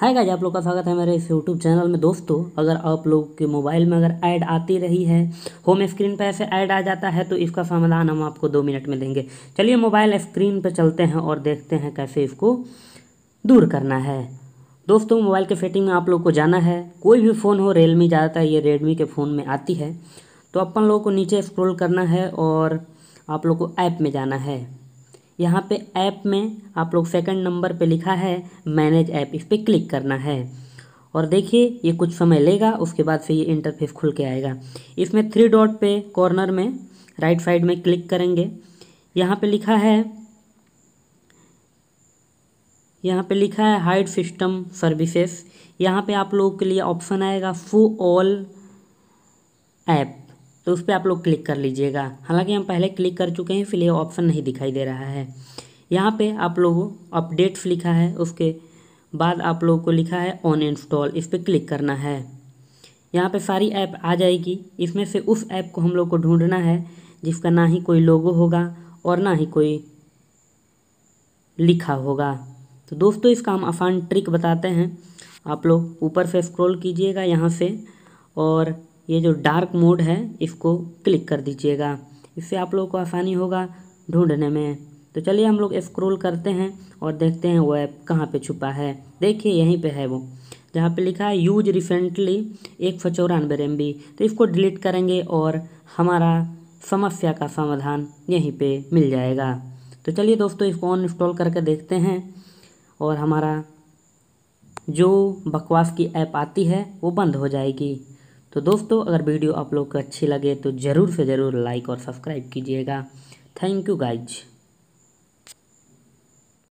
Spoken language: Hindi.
हाय गाइज आप लोग का स्वागत है मेरे इस यूट्यूब चैनल में दोस्तों अगर आप लोग के मोबाइल में अगर ऐड आती रही है होम स्क्रीन पर ऐसे ऐड आ जाता है तो इसका समाधान हम आपको दो मिनट में देंगे चलिए मोबाइल स्क्रीन पर चलते हैं और देखते हैं कैसे इसको दूर करना है दोस्तों मोबाइल के सेटिंग में आप लोग को जाना है कोई भी फ़ोन हो रियलमी ज़्यादातर ये रेडमी के फ़ोन में आती है तो अपन लोगों को नीचे स्क्रोल करना है और आप लोग को ऐप में जाना है यहाँ पे ऐप में आप लोग सेकंड नंबर पे लिखा है मैनेज ऐप इस पर क्लिक करना है और देखिए ये कुछ समय लेगा उसके बाद से ये इंटरफेस खुल के आएगा इसमें थ्री डॉट पे कॉर्नर में राइट साइड में क्लिक करेंगे यहाँ पे लिखा है यहाँ पे लिखा है हाइड सिस्टम सर्विसेस यहाँ पे आप लोगों के लिए ऑप्शन आएगा फू ऑल ऐप तो उस पर आप लोग क्लिक कर लीजिएगा हालांकि हम पहले क्लिक कर चुके हैं ये ऑप्शन नहीं दिखाई दे रहा है यहाँ पे आप लोगों अपडेट्स लिखा है उसके बाद आप लोगों को लिखा है ऑन इंस्टॉल इस पर क्लिक करना है यहाँ पे सारी ऐप आ जाएगी इसमें से उस ऐप को हम लोग को ढूंढना है जिसका ना ही कोई लोगो होगा और ना ही कोई लिखा होगा तो दोस्तों इसका हम आसान ट्रिक बताते हैं आप लोग ऊपर से स्क्रॉल कीजिएगा यहाँ से और ये जो डार्क मोड है इसको क्लिक कर दीजिएगा इससे आप लोगों को आसानी होगा ढूंढने में तो चलिए हम लोग स्क्रोल करते हैं और देखते हैं वो ऐप कहाँ पे छुपा है देखिए यहीं पे है वो जहाँ पे लिखा है यूज रिसेंटली एक सौ चौरानवे एम तो इसको डिलीट करेंगे और हमारा समस्या का समाधान यहीं पे मिल जाएगा तो चलिए दोस्तों इसको ऑन इंस्टॉल करके देखते हैं और हमारा जो बकवास की ऐप आती है वो बंद हो जाएगी तो दोस्तों अगर वीडियो आप लोग को अच्छी लगे तो ज़रूर से ज़रूर लाइक और सब्सक्राइब कीजिएगा थैंक यू गाइज